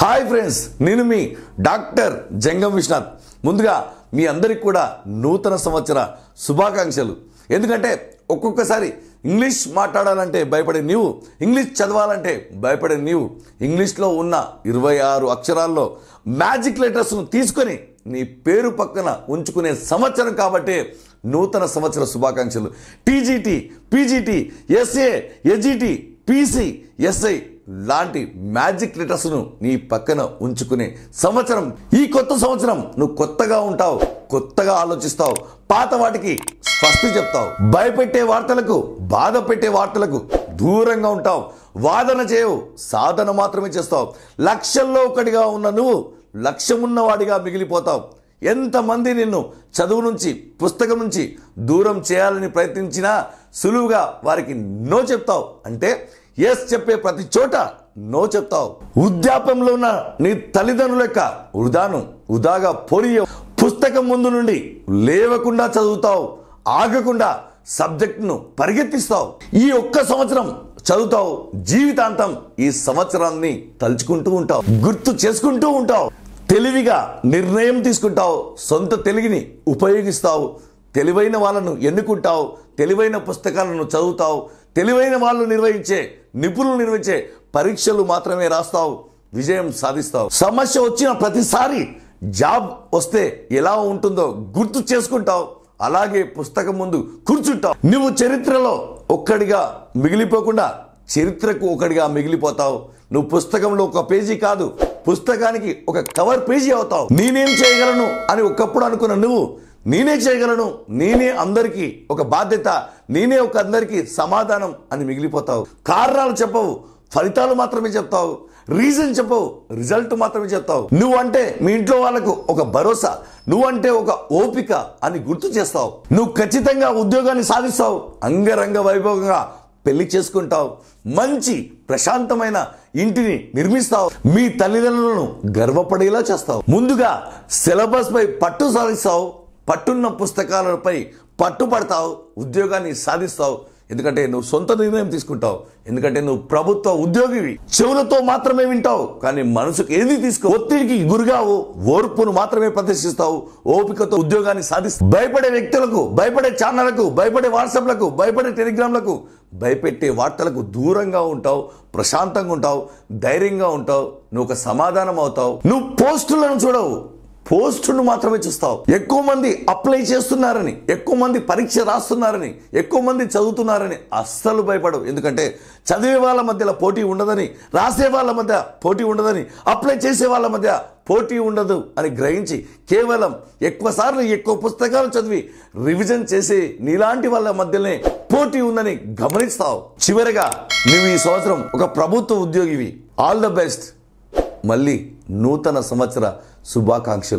hi friends నేను మీ doctor జంగం విశ్వనాథ్ ముందుగా మీ అందరికి కూడా నూతన సంవత్సర శుభాకాంక్షలు ఎందుకంటే ఒక్కొక్కసారి ఇంగ్లీష్ మాట్లాడాలంటే భయపడే నీవు ఇంగ్లీష్ చదవాలంటే భయపడే నీవు ఇంగ్లీష్లో ఉన్న ఇరవై ఆరు అక్షరాల్లో మ్యాజిక్ లెటర్స్ను తీసుకొని నీ పేరు పక్కన ఉంచుకునే సంవత్సరం కాబట్టి నూతన సంవత్సర శుభాకాంక్షలు TGT PGT SA AGT PC SI లాంటి మ్యాజిక్ లెటర్స్ను నీ పక్కన ఉంచుకునే సంవత్సరం ఈ కొత్త సంవత్సరం నువ్వు కొత్తగా ఉంటావు కొత్తగా ఆలోచిస్తావు పాత వాటికి స్వస్తి చెప్తావు భయపెట్టే వార్తలకు బాధ పెట్టే వార్తలకు దూరంగా ఉంటావు వాదన చేయవు సాధన మాత్రమే చేస్తావు లక్ష్యంలో ఒకటిగా ఉన్న నువ్వు లక్ష్యమున్నవాడిగా మిగిలిపోతావు ఎంతమంది నిన్ను చదువు నుంచి పుస్తకం నుంచి దూరం చేయాలని ప్రయత్నించినా సులువుగా వారికి నో చెప్తావు అంటే ఎస్ చెప్పే ప్రతి చోట నో చెప్తావు వృద్ధాపంలో ఉన్న నీ తల్లిదండ్రుల యొక్క వృధాను వృధాగా పొరియ పుస్తకం ముందు నుండి లేవకుండా చదువుతావు ఆగకుండా సబ్జెక్టును పరిగెత్తిస్తావు ఈ ఒక్క సంవత్సరం చదువుతావు జీవితాంతం ఈ సంవత్సరాన్ని తలుచుకుంటూ ఉంటావు గుర్తు చేసుకుంటూ ఉంటావు తెలివిగా నిర్ణయం తీసుకుంటావు సొంత తెలివిని ఉపయోగిస్తావు తెలివైన వాళ్ళను ఎన్నుకుంటావు తెలివైన పుస్తకాలను చదువుతావు తెలివైన వాళ్ళు నిర్వహించే నిపుణులు నిర్వహించే పరీక్షలు మాత్రమే రాస్తావు విజయం సాధిస్తావు సమస్య వచ్చిన ప్రతిసారి జాబ్ వస్తే ఎలా ఉంటుందో గుర్తు చేసుకుంటావు అలాగే పుస్తకం ముందు కూర్చుంటావు నువ్వు చరిత్రలో ఒక్కడిగా మిగిలిపోకుండా చరిత్రకు ఒకడిగా మిగిలిపోతావు నువ్వు పుస్తకంలో ఒక పేజీ కాదు పుస్తకానికి ఒక కవర్ పేజీ అవుతావు నేనేం చేయగలను అని ఒకప్పుడు అనుకున్న నువ్వు నేనే చేయగలను నేనే అందరికీ ఒక బాధ్యత నేనే ఒక అందరికీ సమాధానం అని మిగిలిపోతావు కారణాలు చెప్పవు ఫలితాలు మాత్రమే చెప్తావు రీజన్ చెప్పవు రిజల్ట్ మాత్రమే చెప్తావు నువ్వు అంటే మీ ఇంట్లో వాళ్ళకు ఒక భరోసా నువ్వు అంటే ఒక ఓపిక అని గుర్తు చేస్తావు నువ్వు ఖచ్చితంగా ఉద్యోగాన్ని సాధిస్తావు అంగరంగ వైభవంగా పెళ్లి చేసుకుంటావు మంచి ప్రశాంతమైన ఇంటిని నిర్మిస్తావు మీ తల్లిదండ్రులను గర్వపడేలా చేస్తావు ముందుగా సిలబస్ పై పట్టు సాధిస్తావు పట్టున్న పుస్తకాలపై పట్టుపడతావు ఉద్యోగాన్ని సాధిస్తావు ఎందుకంటే నువ్వు సొంత నిర్ణయం తీసుకుంటావు ఎందుకంటే నువ్వు ప్రభుత్వ ఉద్యోగివి చెవులతో మాత్రమే వింటావు కానీ మనసుకు ఏది తీసుకో ఒత్తిడికి గురిగావు ఓర్పును మాత్రమే ప్రదర్శిస్తావు ఓపికతో ఉద్యోగాన్ని సాధిస్తావు భయపడే వ్యక్తులకు భయపడే ఛానళ్లకు భయపడే వాట్సాప్లకు భయపడే టెలిగ్రామ్లకు భయపెట్టే వార్తలకు దూరంగా ఉంటావు ప్రశాంతంగా ఉంటావు ధైర్యంగా ఉంటావు నువ్వు ఒక సమాధానం అవుతావు నువ్వు పోస్టులను చూడవు పోస్టును మాత్రమే చూస్తావు ఎక్కువ మంది అప్లై చేస్తున్నారని ఎక్కువ మంది పరీక్ష రాస్తున్నారని ఎక్కువ మంది చదువుతున్నారని అస్సలు భయపడవు ఎందుకంటే చదివే వాళ్ళ మధ్యలో పోటీ ఉండదని రాసే వాళ్ళ మధ్య పోటీ ఉండదని అప్లై చేసే వాళ్ళ మధ్య పోటీ ఉండదు అని గ్రహించి కేవలం ఎక్కువసార్లు ఎక్కువ పుస్తకాలు చదివి రివిజన్ చేసి నీలాంటి వాళ్ళ మధ్యనే పోటీ ఉందని గమనిస్తావు చివరిగా నువ్వు ఈ సంవత్సరం ఒక ప్రభుత్వ ఉద్యోగివి ఆల్ ద బెస్ట్ మళ్ళీ నూతన సంవత్సర శుభాకాంక్షలు